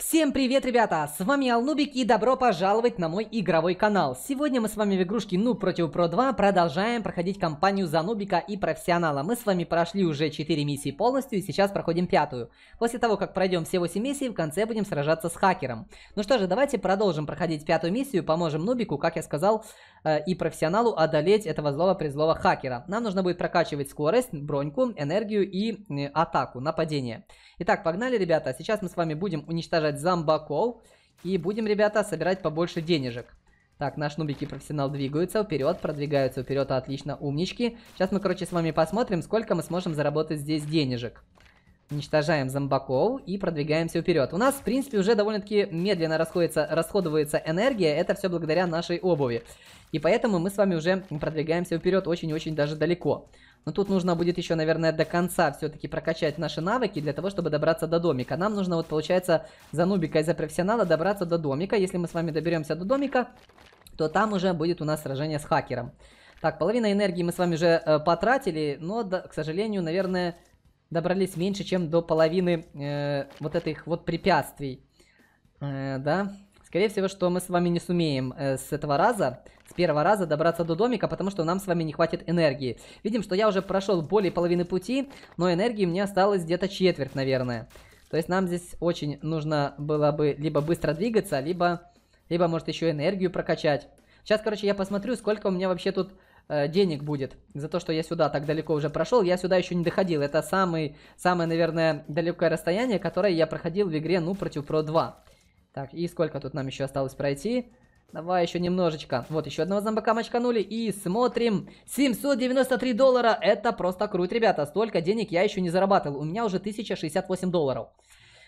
Всем привет, ребята! С вами Алнубик и добро пожаловать на мой игровой канал. Сегодня мы с вами в игрушке Нуб против Про 2 продолжаем проходить кампанию за Нубика и Профессионала. Мы с вами прошли уже 4 миссии полностью и сейчас проходим пятую. После того, как пройдем все 8 миссий, в конце будем сражаться с хакером. Ну что же, давайте продолжим проходить пятую миссию, поможем Нубику, как я сказал, э, и Профессионалу одолеть этого злого-призлого хакера. Нам нужно будет прокачивать скорость, броньку, энергию и э, атаку, нападение. Итак, погнали, ребята. Сейчас мы с вами будем уничтожать собирать зомбаков. И будем, ребята, собирать побольше денежек. Так, наш нубики профессионал двигаются вперед, продвигаются вперед, отлично, умнички. Сейчас мы, короче, с вами посмотрим, сколько мы сможем заработать здесь денежек уничтожаем зомбаков и продвигаемся вперед. У нас, в принципе, уже довольно-таки медленно расходится, расходуется энергия, это все благодаря нашей обуви. И поэтому мы с вами уже продвигаемся вперед очень-очень даже далеко. Но тут нужно будет еще, наверное, до конца все-таки прокачать наши навыки для того, чтобы добраться до домика. Нам нужно вот, получается, за нубика и за профессионала добраться до домика. Если мы с вами доберемся до домика, то там уже будет у нас сражение с хакером. Так, половина энергии мы с вами уже э, потратили, но, да, к сожалению, наверное, добрались меньше, чем до половины э, вот этих вот препятствий. Э, да, скорее всего, что мы с вами не сумеем э, с этого раза, с первого раза добраться до домика, потому что нам с вами не хватит энергии. Видим, что я уже прошел более половины пути, но энергии мне осталось где-то четверть, наверное. То есть нам здесь очень нужно было бы либо быстро двигаться, либо, либо может еще энергию прокачать. Сейчас, короче, я посмотрю, сколько у меня вообще тут Э, денег будет за то, что я сюда так далеко уже прошел. Я сюда еще не доходил. Это самый, самое, наверное, далекое расстояние, которое я проходил в игре, ну, против Про 2. Так, и сколько тут нам еще осталось пройти? Давай еще немножечко. Вот еще одного зомбака мочканули. И смотрим. 793 доллара. Это просто круть, ребята. Столько денег я еще не зарабатывал. У меня уже 1068 долларов.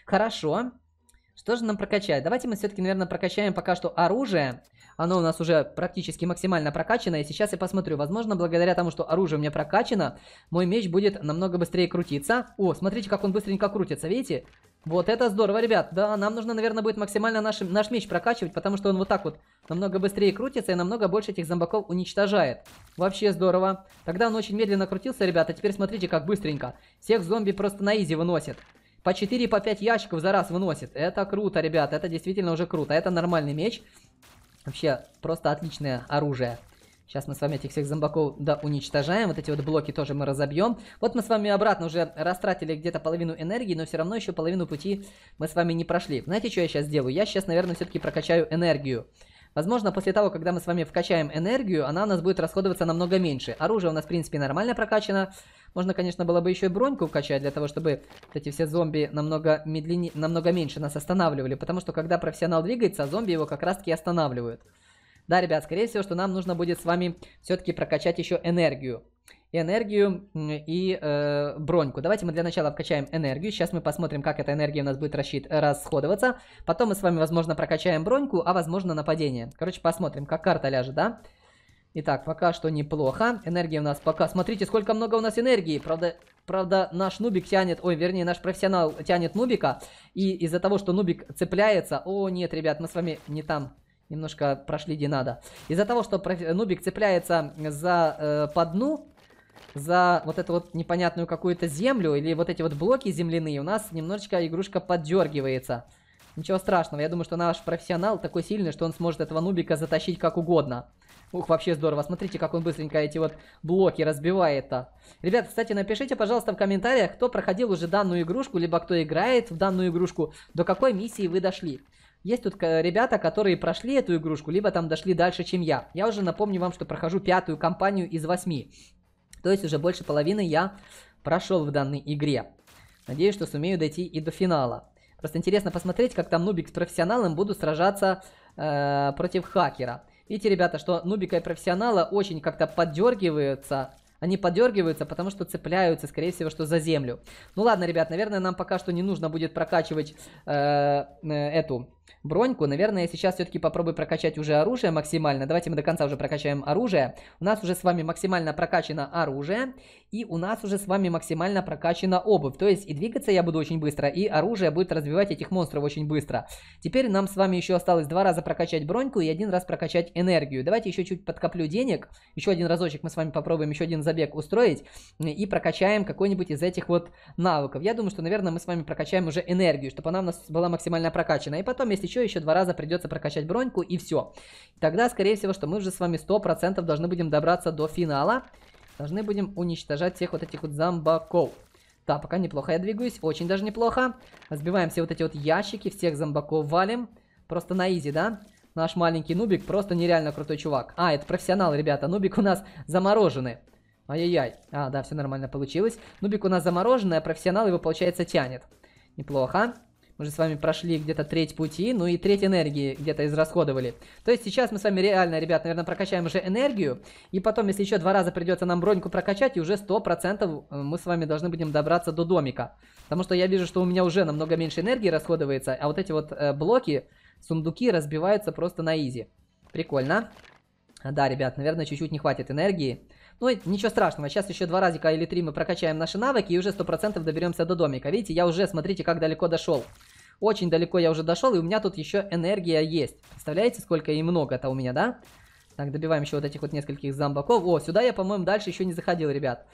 Хорошо. Что же нам прокачать? Давайте мы все-таки, наверное, прокачаем пока что оружие. Оно у нас уже практически максимально прокачано. И сейчас я посмотрю. Возможно, благодаря тому, что оружие у меня прокачано, мой меч будет намного быстрее крутиться. О, смотрите, как он быстренько крутится, видите? Вот это здорово, ребят. Да, нам нужно, наверное, будет максимально наш, наш меч прокачивать, потому что он вот так вот намного быстрее крутится и намного больше этих зомбаков уничтожает. Вообще здорово. Тогда он очень медленно крутился, ребята. Теперь смотрите, как быстренько. Всех зомби просто на изи выносит по 4, по 5 ящиков за раз выносит. Это круто, ребят, это действительно уже круто. Это нормальный меч. Вообще, просто отличное оружие. Сейчас мы с вами этих всех зомбаков да, уничтожаем. Вот эти вот блоки тоже мы разобьем. Вот мы с вами обратно уже растратили где-то половину энергии, но все равно еще половину пути мы с вами не прошли. Знаете, что я сейчас сделаю? Я сейчас, наверное, все-таки прокачаю энергию. Возможно, после того, когда мы с вами вкачаем энергию, она у нас будет расходоваться намного меньше. Оружие у нас, в принципе, нормально прокачано. Можно, конечно, было бы еще и броньку вкачать, для того, чтобы эти все зомби намного, медленнее, намного меньше нас останавливали. Потому что, когда профессионал двигается, зомби его как раз-таки останавливают. Да, ребят, скорее всего, что нам нужно будет с вами все-таки прокачать еще энергию. Энергию и э, броньку. Давайте мы для начала вкачаем энергию. Сейчас мы посмотрим, как эта энергия у нас будет рассчит... расходоваться. Потом мы с вами, возможно, прокачаем броньку, а возможно нападение. Короче, посмотрим, как карта ляжет, да? Да. Итак, пока что неплохо. Энергия у нас пока... Смотрите, сколько много у нас энергии. Правда, правда наш нубик тянет... Ой, вернее, наш профессионал тянет нубика. И из-за того, что нубик цепляется... О, нет, ребят, мы с вами не там немножко прошли, где надо. Из-за того, что проф... нубик цепляется за э, по дну, за вот эту вот непонятную какую-то землю, или вот эти вот блоки земляные, у нас немножечко игрушка поддергивается. Ничего страшного, я думаю, что наш профессионал такой сильный, что он сможет этого нубика затащить как угодно. Ух, вообще здорово. Смотрите, как он быстренько эти вот блоки разбивает-то. Ребят, кстати, напишите, пожалуйста, в комментариях, кто проходил уже данную игрушку, либо кто играет в данную игрушку, до какой миссии вы дошли. Есть тут э, ребята, которые прошли эту игрушку, либо там дошли дальше, чем я. Я уже напомню вам, что прохожу пятую кампанию из восьми. То есть уже больше половины я прошел в данной игре. Надеюсь, что сумею дойти и до финала. Просто интересно посмотреть, как там Нубик с профессионалом будут сражаться э, против хакера. Видите, ребята, что Нубика и профессионала очень как-то поддергиваются. Они подергиваются, потому что цепляются, скорее всего, что за землю. Ну ладно, ребят, наверное, нам пока что не нужно будет прокачивать э, э эту броньку. Наверное, сейчас все-таки попробую прокачать уже оружие максимально. Давайте мы до конца уже прокачаем оружие. У нас уже с вами максимально прокачано оружие. И у нас уже с вами максимально прокачана обувь. То есть и двигаться я буду очень быстро, и оружие будет развивать этих монстров очень быстро. Теперь нам с вами еще осталось два раза прокачать броньку и один раз прокачать энергию. Давайте еще чуть подкоплю денег. Еще один разочек мы с вами попробуем еще один забег устроить. И прокачаем какой-нибудь из этих вот навыков. Я думаю, что, наверное, мы с вами прокачаем уже энергию, чтобы она у нас была максимально прокачана. И потом, если если что, еще два раза придется прокачать броньку и все. Тогда, скорее всего, что мы уже с вами 100% должны будем добраться до финала. Должны будем уничтожать всех вот этих вот зомбаков. Да, пока неплохо я двигаюсь, очень даже неплохо. Сбиваем все вот эти вот ящики, всех зомбаков валим. Просто на изи, да? Наш маленький Нубик просто нереально крутой чувак. А, это профессионал, ребята. Нубик у нас замороженный. Ай-яй-яй. А, да, все нормально получилось. Нубик у нас замороженный, а профессионал его, получается, тянет. Неплохо уже с вами прошли где-то треть пути, ну и треть энергии где-то израсходовали. То есть сейчас мы с вами реально, ребят, наверное, прокачаем уже энергию, и потом, если еще два раза придется нам броньку прокачать, и уже 100% э, мы с вами должны будем добраться до домика. Потому что я вижу, что у меня уже намного меньше энергии расходуется, а вот эти вот э, блоки, сундуки разбиваются просто на изи. Прикольно. А, да, ребят, наверное, чуть-чуть не хватит энергии. Ну, ничего страшного, сейчас еще два разика или три мы прокачаем наши навыки и уже 100% доберемся до домика. Видите, я уже, смотрите, как далеко дошел. Очень далеко я уже дошел, и у меня тут еще энергия есть. Представляете, сколько и много это у меня, да? Так, добиваем еще вот этих вот нескольких зомбаков. О, сюда я, по-моему, дальше еще не заходил, ребят.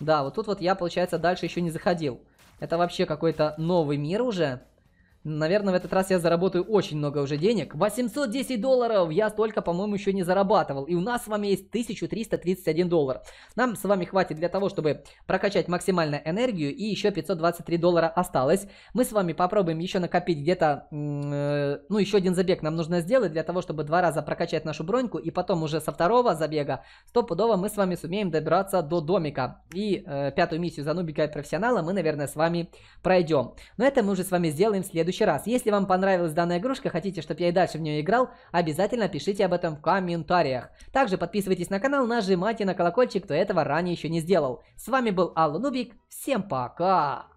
Да, вот тут вот я, получается, дальше еще не заходил. Это вообще какой-то новый мир уже. Наверное, в этот раз я заработаю очень много уже денег. 810 долларов я столько, по-моему, еще не зарабатывал. И у нас с вами есть 1331 доллар. Нам с вами хватит для того, чтобы прокачать максимально энергию. И еще 523 доллара осталось. Мы с вами попробуем еще накопить где-то... Э, ну, еще один забег нам нужно сделать для того, чтобы два раза прокачать нашу броньку. И потом уже со второго забега стопудово мы с вами сумеем добраться до домика. И э, пятую миссию за нубика и профессионала мы, наверное, с вами пройдем. Но это мы уже с вами сделаем в следующем следующий раз. Если вам понравилась данная игрушка, хотите, чтобы я и дальше в нее играл, обязательно пишите об этом в комментариях. Также подписывайтесь на канал, нажимайте на колокольчик, кто этого ранее еще не сделал. С вами был Алла Нубик, всем пока!